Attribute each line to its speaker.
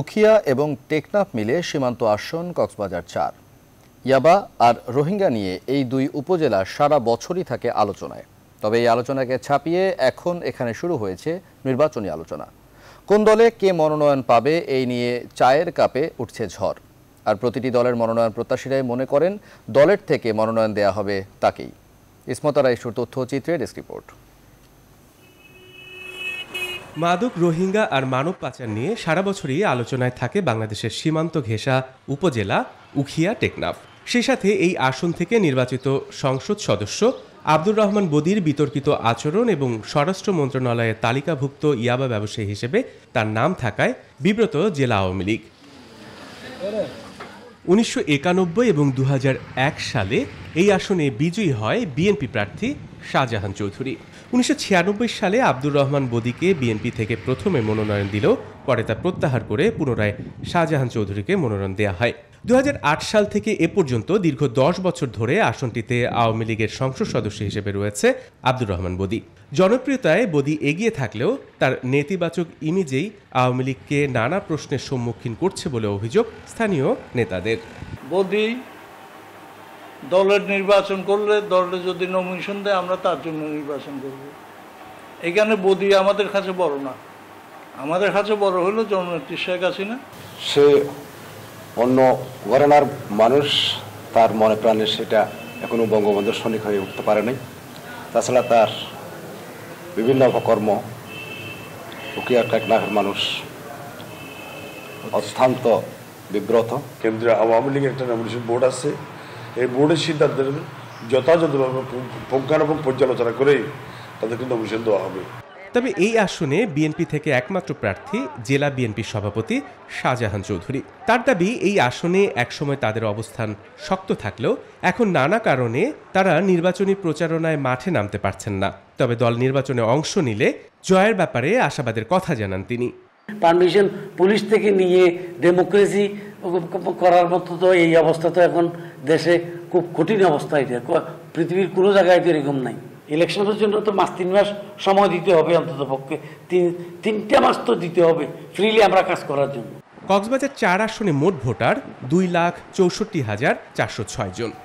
Speaker 1: উখিয়া এবং টেকনাফ মিলে সীমান্ত আসন কক্সবাজার চার ইয়াবা আর রোহিঙ্গা নিয়ে এই দুই উপজেলা সারা বছরই থাকে আলোচনায় তবে এই আলোচনাকে ছাপিয়ে এখন এখানে শুরু হয়েছে নির্বাচনী আলোচনা কোন দলে কে মনোনয়ন পাবে এই নিয়ে চায়ের কাপে উঠছে ঝড় আর প্রতিটি দলের মনোনয়ন প্রত্যাশীরাই মনে করেন দলের থেকে মনোনয়ন দেয়া হবে তাকেই ইসমতারা ইস্যুর তথ্যচিত্রে ডেস্ক রিপোর্ট
Speaker 2: মাদক রোহিঙ্গা আর মানব পাচার নিয়ে সারা বছরই আলোচনায় থাকে বাংলাদেশের সীমান্ত ঘেঁষা উপজেলা উখিয়া টেকনাফ সে সাথে এই আসন থেকে নির্বাচিত সংসদ সদস্য আব্দুর রহমান বদির বিতর্কিত আচরণ এবং স্বরাষ্ট্র মন্ত্রণালয়ের তালিকাভুক্ত ইয়াবা ব্যবসায়ী হিসেবে তার নাম থাকায় বিব্রত জেলা আওয়ামী লীগ উনিশশো এবং দু সালে এই আসনে বিজয়ী হয় বিএনপি প্রার্থী শাহজাহান চৌধুরী উনিশশো সালে আব্দুর রহমান বদিকে বিএনপি থেকে প্রথমে মনোনয়ন দিল পরে তা প্রত্যাহার করে পুনরায় শাহজাহান চৌধুরীকে মনোনয়ন দেওয়া হয় দু সাল থেকে এ পর্যন্ত দীর্ঘ দশ বছর ধরে আসনটিতে আওয়ামী লীগের সংসদ সদস্য হিসেবে রয়েছে আব্দুর রহমান বদি জনপ্রিয়তায় বদি এগিয়ে থাকলেও তার নেতিবাচক ইমেজেই আওয়ামী লীগকে নানা প্রশ্নের সম্মুখীন করছে বলে অভিযোগ স্থানীয় নেতাদের বদি দলের নির্বাচন করলে দলে যদি নমিনেশন দেয় আমরা তার জন্য নির্বাচন
Speaker 3: করব এখানে বদি আমাদের কাছে বড় না আমাদের কাছে বড় হলো জননেত্রী শেখ হাসিনা সে অন্য ঘরানার মানুষ তার মনে প্রাণে সেটা এখনও বঙ্গবন্ধুর সৈনিক হয়ে উঠতে পারেনি তাছাড়া তার বিভিন্ন অপকর্ম উকিয়া টেকনাফের মানুষ অত্যন্ত বিব্রত কেন্দ্রীয় আওয়ামী লীগের একটা নমিনেশন বোর্ড আছে এই বোর্ডের সিদ্ধান্তের যথাযথভাবে পুঙ্খানুপুঙ্খ পর্যালোচনা করেই তাদেরকে নমিনেশন দেওয়া হবে
Speaker 2: তবে এই আসনে বিএনপি থেকে একমাত্র প্রার্থী জেলা বিএনপির সভাপতি শাহজাহান চৌধুরী তার দাবি এই আসনে একসময় তাদের অবস্থান শক্ত থাকলেও এখন নানা কারণে তারা নির্বাচনী প্রচারণায় মাঠে নামতে পারছেন না তবে দল নির্বাচনে অংশ নিলে জয়ের ব্যাপারে আশাবাদের কথা জানান তিনি পারমিশন
Speaker 3: পুলিশ থেকে নিয়ে ডেমোক্রেসি করার মতো তো এই অবস্থা তো এখন দেশে খুব কঠিন অবস্থা এটা পৃথিবীর কোনো জায়গায় তো এরকম নাই ইলেকশনের জন্য তো মাস তিন মাস সময় দিতে হবে অন্তত পক্ষে তিন তিনটা মাস তো দিতে হবে ফ্রিলি আমরা
Speaker 2: কাজ করার জন্য কক্সবাজার চার আসনে মোট ভোটার দুই লাখ চৌষট্টি হাজার চারশো ছয় জন